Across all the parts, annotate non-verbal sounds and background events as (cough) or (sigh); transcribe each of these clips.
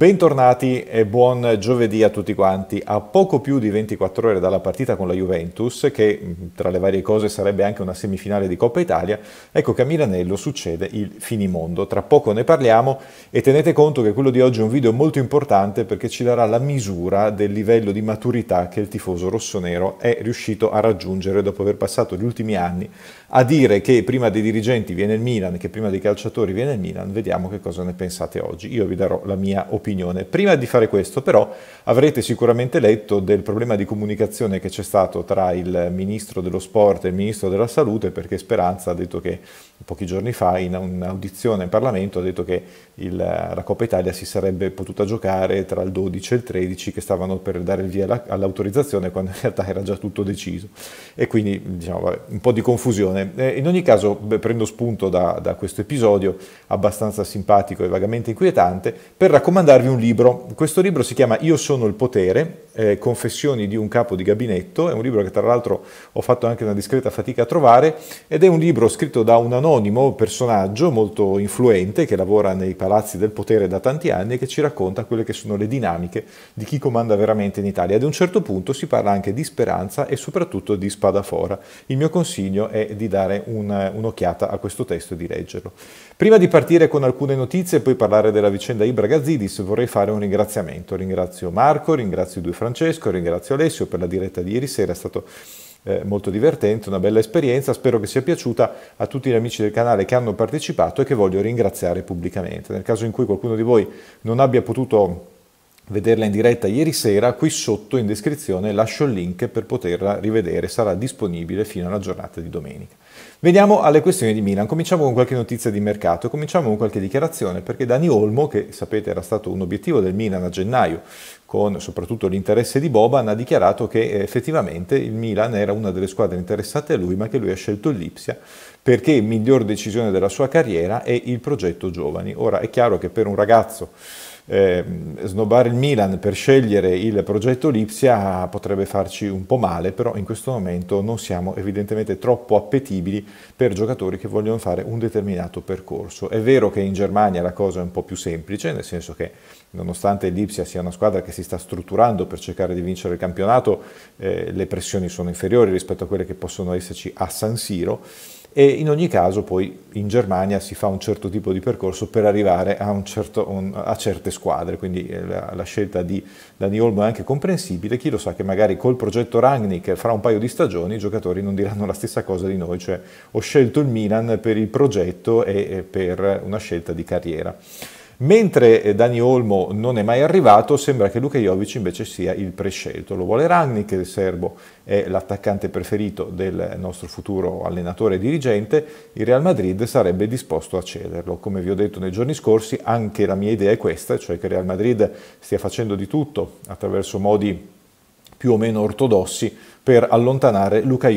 Bentornati e buon giovedì a tutti quanti. A poco più di 24 ore dalla partita con la Juventus, che mm, tra le varie cose sarebbe anche una semifinale di Coppa Italia, ecco che a Milanello succede il finimondo. Tra poco ne parliamo e tenete conto che quello di oggi è un video molto importante perché ci darà la misura del livello di maturità che il tifoso rossonero è riuscito a raggiungere dopo aver passato gli ultimi anni a dire che prima dei dirigenti viene il Milan, che prima dei calciatori viene il Milan. Vediamo che cosa ne pensate oggi. Io vi darò la mia opinione opinione. Prima di fare questo però avrete sicuramente letto del problema di comunicazione che c'è stato tra il ministro dello sport e il ministro della salute perché Speranza ha detto che pochi giorni fa in un'audizione in Parlamento ha detto che il, la Coppa Italia si sarebbe potuta giocare tra il 12 e il 13 che stavano per dare il via all'autorizzazione quando in realtà era già tutto deciso e quindi diciamo vabbè, un po' di confusione. Eh, in ogni caso beh, prendo spunto da, da questo episodio abbastanza simpatico e vagamente inquietante per raccomandare consigliarvi un libro. Questo libro si chiama Io sono il potere, eh, confessioni di un capo di gabinetto, è un libro che tra l'altro ho fatto anche una discreta fatica a trovare ed è un libro scritto da un anonimo personaggio molto influente che lavora nei palazzi del potere da tanti anni e che ci racconta quelle che sono le dinamiche di chi comanda veramente in Italia. Ad un certo punto si parla anche di speranza e soprattutto di spadafora. Il mio consiglio è di dare un, un'occhiata a questo testo e di leggerlo. Prima di partire con alcune notizie e poi parlare della vicenda Ibra Gazzidis, vorrei fare un ringraziamento. Ringrazio Marco, ringrazio Due Francesco, ringrazio Alessio per la diretta di ieri sera, è stato eh, molto divertente, una bella esperienza, spero che sia piaciuta a tutti gli amici del canale che hanno partecipato e che voglio ringraziare pubblicamente. Nel caso in cui qualcuno di voi non abbia potuto vederla in diretta ieri sera, qui sotto in descrizione lascio il link per poterla rivedere, sarà disponibile fino alla giornata di domenica. Veniamo alle questioni di Milan, cominciamo con qualche notizia di mercato, cominciamo con qualche dichiarazione, perché Dani Olmo, che sapete era stato un obiettivo del Milan a gennaio, con soprattutto l'interesse di Boban, ha dichiarato che eh, effettivamente il Milan era una delle squadre interessate a lui, ma che lui ha scelto l'Ipsia perché miglior decisione della sua carriera è il progetto giovani. Ora è chiaro che per un ragazzo eh, snobbare il Milan per scegliere il progetto Lipsia potrebbe farci un po' male, però in questo momento non siamo evidentemente troppo appetibili per giocatori che vogliono fare un determinato percorso. È vero che in Germania la cosa è un po' più semplice, nel senso che nonostante l'Ipsia sia una squadra che si sta strutturando per cercare di vincere il campionato, eh, le pressioni sono inferiori rispetto a quelle che possono esserci a San Siro e in ogni caso poi in Germania si fa un certo tipo di percorso per arrivare a, un certo, un, a certe squadre, quindi eh, la, la scelta di Dani Olmo è anche comprensibile, chi lo sa che magari col progetto Rangnick fra un paio di stagioni i giocatori non diranno la stessa cosa di noi, cioè ho scelto il Milan per il progetto e per una scelta di carriera. Mentre eh, Dani Olmo non è mai arrivato, sembra che Luka Jovic invece sia il prescelto. Lo vuole che il serbo è l'attaccante preferito del nostro futuro allenatore e dirigente, il Real Madrid sarebbe disposto a cederlo. Come vi ho detto nei giorni scorsi, anche la mia idea è questa, cioè che il Real Madrid stia facendo di tutto attraverso modi più o meno ortodossi per allontanare Luka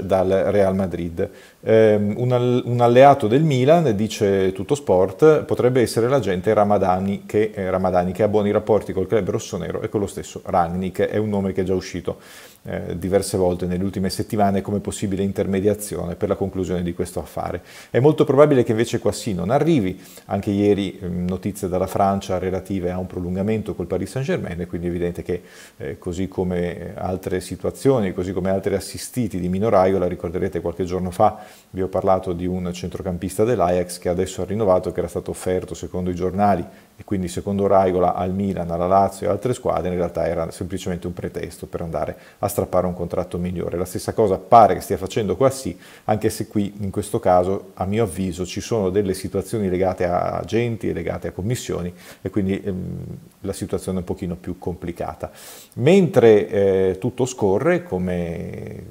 dal Real Madrid. Eh, un, un, alleato del Milan, dice Tutto Sport, potrebbe essere l'agente Ramadani che, eh, Ramadani, che ha buoni rapporti col club rossonero e con lo stesso Rangnick, è un nome che è già uscito. Eh, diverse volte nelle ultime settimane come possibile intermediazione per la conclusione di questo affare. È molto probabile che invece qua sì non arrivi, anche ieri ehm, notizie dalla Francia relative a un prolungamento col Paris Saint-Germain, e quindi è evidente che eh, così come altre situazioni, così come altri assistiti di Minoraio, la ricorderete qualche giorno fa, vi ho parlato di un centrocampista dell'Ajax che adesso ha rinnovato, che era stato offerto secondo i giornali e quindi secondo Raigola al Milan, alla Lazio e altre squadre in realtà era semplicemente un pretesto per andare a strappare un contratto migliore. La stessa cosa pare che stia facendo qua sì, anche se qui in questo caso a mio avviso ci sono delle situazioni legate a agenti legate a commissioni e quindi ehm, la situazione è un pochino più complicata. Mentre eh, tutto scorre, come,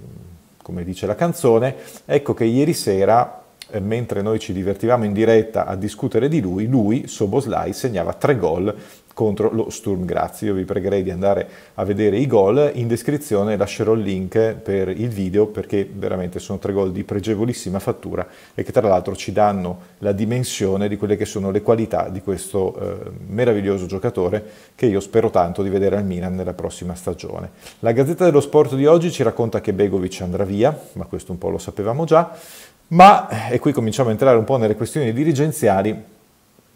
come dice la canzone, ecco che ieri sera eh, mentre noi ci divertivamo in diretta a discutere di lui, lui, Soboslai, segnava tre gol contro lo Sturm Graz. Io vi pregherei di andare a vedere i gol, in descrizione lascerò il link per il video perché veramente sono tre gol di pregevolissima fattura e che tra l'altro ci danno la dimensione di quelle che sono le qualità di questo eh, meraviglioso giocatore che io spero tanto di vedere al Milan nella prossima stagione. La Gazzetta dello Sport di oggi ci racconta che Begovic andrà via, ma questo un po' lo sapevamo già, ma, e qui cominciamo a entrare un po' nelle questioni dirigenziali,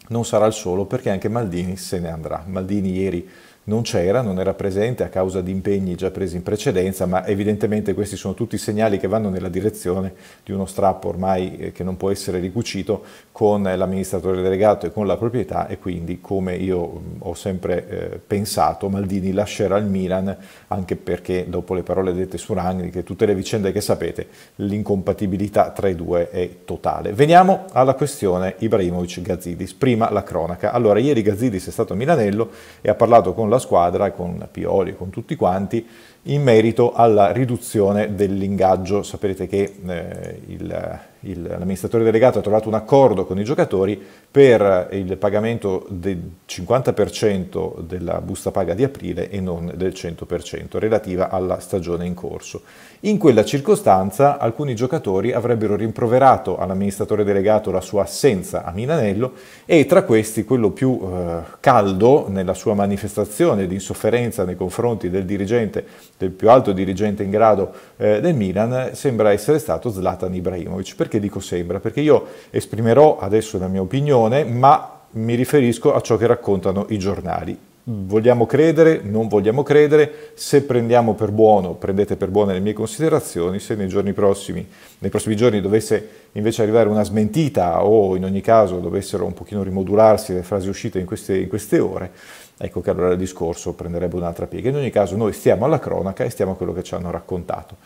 non sarà il solo perché anche Maldini se ne andrà. Maldini ieri non c'era, non era presente a causa di impegni già presi in precedenza, ma evidentemente questi sono tutti segnali che vanno nella direzione di uno strappo ormai eh, che non può essere ricucito con l'amministratore delegato e con la proprietà e quindi come io mm, ho sempre eh, pensato Maldini lascerà il Milan anche perché dopo le parole dette su Rangnick e tutte le vicende che sapete l'incompatibilità tra i due è totale. Veniamo alla questione Ibrahimovic-Gazzidis, prima la cronaca. Allora ieri Gazzidis è stato a Milanello e ha parlato con la la squadra, con Pioli, con tutti quanti, in merito alla riduzione dell'ingaggio. Saprete che eh, il, il, l'amministratore delegato ha trovato un accordo con i giocatori per il pagamento del 50% della busta paga di aprile e non del 100% relativa alla stagione in corso. In quella circostanza alcuni giocatori avrebbero rimproverato all'amministratore delegato la sua assenza a Milanello e tra questi quello più eh, caldo nella sua manifestazione di insofferenza nei confronti del dirigente del più alto dirigente in grado eh, del Milan, sembra essere stato Zlatan Ibrahimovic. Perché dico sembra? Perché io esprimerò adesso la mia opinione, ma mi riferisco a ciò che raccontano i giornali. Vogliamo credere, non vogliamo credere, se prendiamo per buono, prendete per buone le mie considerazioni, se nei giorni prossimi, nei prossimi giorni dovesse invece arrivare una smentita o in ogni caso dovessero un pochino rimodularsi le frasi uscite in queste, in queste ore, ecco che allora il discorso prenderebbe un'altra piega. In ogni caso noi stiamo alla cronaca e stiamo a quello che ci hanno raccontato.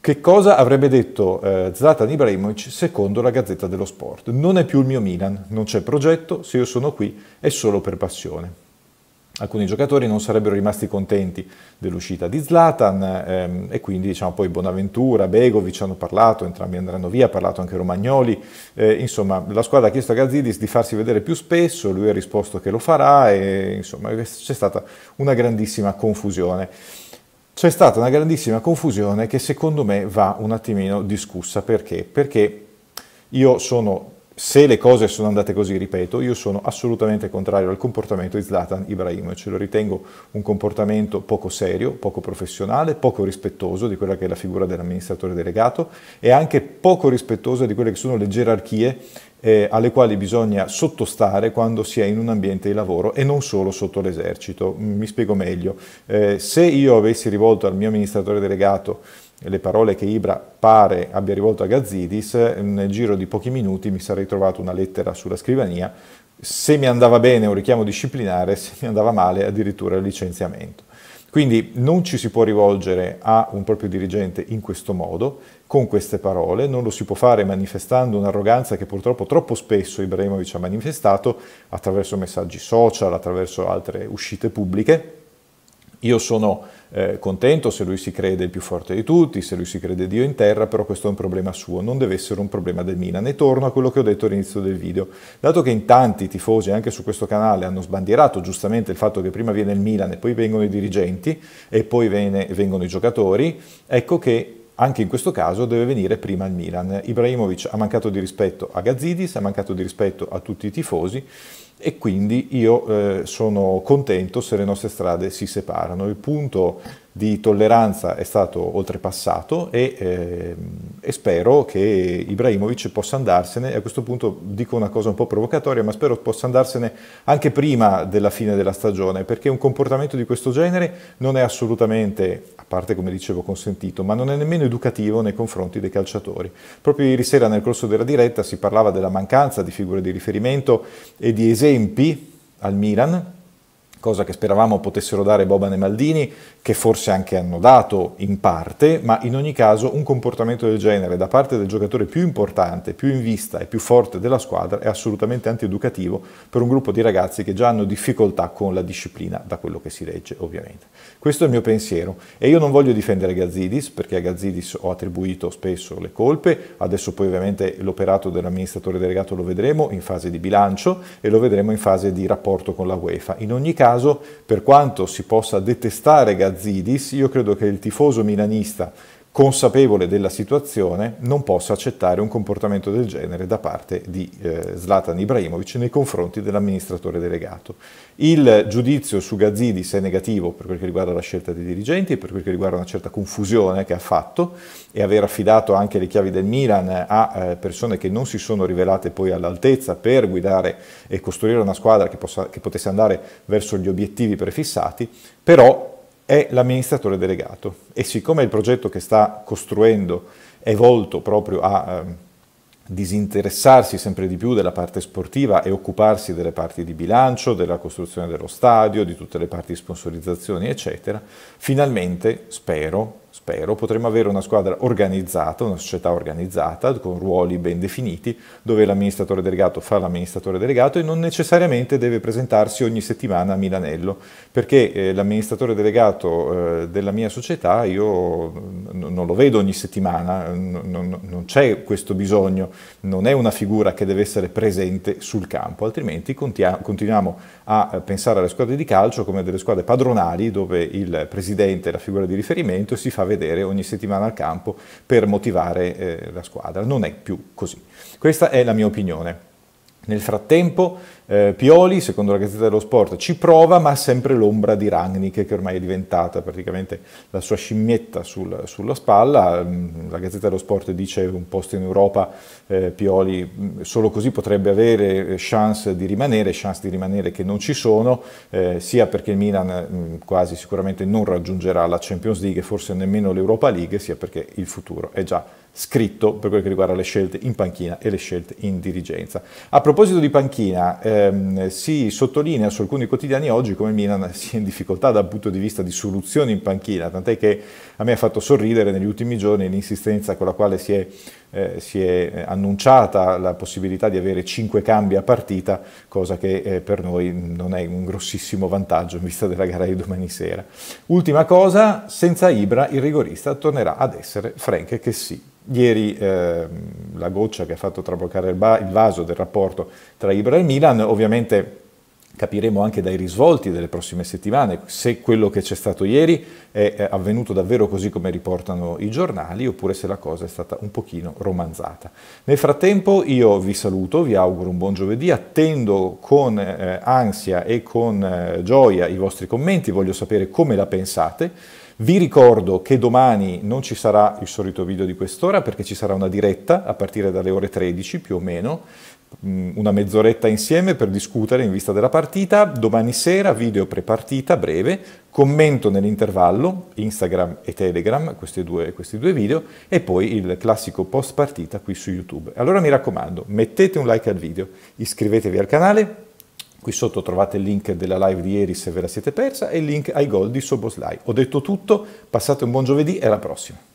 Che cosa avrebbe detto eh, Zlatan Ibrahimovic secondo la Gazzetta dello Sport? Non è più il mio Milan, non c'è progetto, se io sono qui è solo per passione alcuni giocatori non sarebbero rimasti contenti dell'uscita di Zlatan ehm, e quindi diciamo, poi Bonaventura, Begovic hanno parlato, entrambi andranno via, ha parlato anche Romagnoli, eh, insomma la squadra ha chiesto a Gazzidis di farsi vedere più spesso, lui ha risposto che lo farà e insomma c'è stata una grandissima confusione. C'è stata una grandissima confusione che secondo me va un attimino discussa perché? Perché io sono se le cose sono andate così, ripeto, io sono assolutamente contrario al comportamento di Zlatan Ibrahimovic, lo ritengo un comportamento poco serio, poco professionale, poco rispettoso di quella che è la figura dell'amministratore delegato e anche poco rispettoso di quelle che sono le gerarchie eh, alle quali bisogna sottostare quando si è in un ambiente di lavoro e non solo sotto l'esercito. Mi spiego meglio. Eh, se io avessi rivolto al mio amministratore delegato le parole che Ibra pare abbia rivolto a Gazzidis, nel giro di pochi minuti mi sarei trovato una lettera sulla scrivania, se mi andava bene un richiamo disciplinare, se mi andava male addirittura il licenziamento. Quindi non ci si può rivolgere a un proprio dirigente in questo modo, con queste parole, non lo si può fare manifestando un'arroganza che purtroppo troppo spesso Ibrahimovic ha manifestato attraverso messaggi social, attraverso altre uscite pubbliche io sono eh, contento se lui si crede il più forte di tutti, se lui si crede Dio in terra, però questo è un problema suo, non deve essere un problema del Milan. E torno a quello che ho detto all'inizio del video. Dato che in tanti tifosi, anche su questo canale, hanno sbandierato giustamente il fatto che prima viene il Milan e poi vengono i dirigenti e poi vene, vengono i giocatori, ecco che anche in questo caso deve venire prima il Milan. Ibrahimovic ha mancato di rispetto a Gazzidis, ha mancato di rispetto a tutti i tifosi e quindi io eh, sono contento se le nostre strade si separano. Il punto di tolleranza è stato oltrepassato e, eh, e, spero che Ibrahimovic possa andarsene, a questo punto dico una cosa un po' provocatoria, ma spero possa andarsene anche prima della fine della stagione, perché un comportamento di questo genere non è assolutamente, a parte come dicevo, consentito, ma non è nemmeno educativo nei confronti dei calciatori. Proprio ieri sera nel corso della diretta si parlava della mancanza di figure di riferimento e di esempi al Milan, cosa che speravamo potessero dare Boban e Maldini, che forse anche hanno dato in parte, ma in ogni caso un comportamento del genere da parte del giocatore più importante, più in vista e più forte della squadra è assolutamente antieducativo per un gruppo di ragazzi che già hanno difficoltà con la disciplina da quello che si legge, ovviamente. Questo è il mio pensiero e io non voglio difendere Gazzidis perché a Gazzidis ho attribuito spesso le colpe, adesso poi ovviamente l'operato dell'amministratore delegato lo vedremo in fase di bilancio e lo vedremo in fase di rapporto con la UEFA. In ogni caso caso, per quanto si possa detestare Gazzidis, io credo che il tifoso milanista consapevole della situazione, non possa accettare un comportamento del genere da parte di eh, Zlatan Ibrahimovic nei confronti dell'amministratore delegato. Il giudizio su Gazzidis è negativo per quel che riguarda la scelta dei dirigenti, e per quel che riguarda una certa confusione che ha fatto e aver affidato anche le chiavi del Milan a eh, persone che non si sono rivelate poi all'altezza per guidare e costruire una squadra che, possa, che potesse andare verso gli obiettivi prefissati, però è l'amministratore delegato e siccome il progetto che sta costruendo è volto proprio a ehm, disinteressarsi sempre di più della parte sportiva e occuparsi delle parti di bilancio, della costruzione dello stadio, di tutte le parti di sponsorizzazione, eccetera, finalmente spero spero, potremmo avere una squadra organizzata, una società organizzata, con ruoli ben definiti, dove l'amministratore delegato fa l'amministratore delegato e non necessariamente deve presentarsi ogni settimana a Milanello, perché eh, l'amministratore delegato eh, della mia società io mm, non lo vedo ogni settimana, mm, non c'è questo bisogno, non è una figura che deve essere presente sul campo, altrimenti continuiamo a pensare alle squadre di calcio come delle squadre padronali dove il presidente è la figura di riferimento e si fa fa vedere ogni settimana al campo per motivare eh, la squadra. Non è più così. Questa è la mia opinione. Nel frattempo eh, Pioli, secondo la Gazzetta dello Sport, ci prova, ma ha sempre l'ombra di Rangnick, che ormai è diventata praticamente la sua scimmietta sul, sulla spalla. Mm, la Gazzetta dello Sport dice un posto in Europa eh, Pioli mm, solo così potrebbe avere eh, chance di rimanere, chance di rimanere che non ci sono, eh, sia perché il Milan mh, mm, quasi sicuramente non raggiungerà la Champions League, forse nemmeno l'Europa League, sia perché il futuro è già scritto per quel che riguarda le scelte in panchina e le scelte in dirigenza. A proposito di panchina, eh, ehm, si sottolinea su alcuni quotidiani oggi come Milan (laughs) sia in difficoltà dal punto di vista di soluzioni in panchina, tant'è che a me ha fatto sorridere negli ultimi giorni l'insistenza con la quale si è, eh, si è annunciata la possibilità di avere 5 cambi a partita, cosa che eh, per noi non è un grossissimo vantaggio in vista della gara di domani sera. Ultima cosa, senza Ibra il rigorista tornerà ad essere Frank che sì. Ieri eh, la goccia che ha fatto traboccare il, ba- il vaso del rapporto tra Ibra e Milan, ovviamente capiremo anche dai risvolti delle prossime settimane se quello che c'è stato ieri è avvenuto davvero così come riportano i giornali oppure se la cosa è stata un pochino romanzata. Nel frattempo io vi saluto, vi auguro un buon giovedì, attendo con eh, ansia e con eh, gioia i vostri commenti, voglio sapere come la pensate. Vi ricordo che domani non ci sarà il solito video di quest'ora perché ci sarà una diretta a partire dalle ore 13 più o meno, mm, una mezz'oretta insieme per discutere in vista della partita. Domani sera video prepartita breve, commento nell'intervallo, Instagram e Telegram, questi due, questi due video, e poi il classico post partita qui su YouTube. Allora mi raccomando, mettete un like al video, iscrivetevi al canale Qui sotto trovate il link della live di ieri se ve la siete persa e il link ai gol di Soboslai. Ho detto tutto, passate un buon giovedì e alla prossima.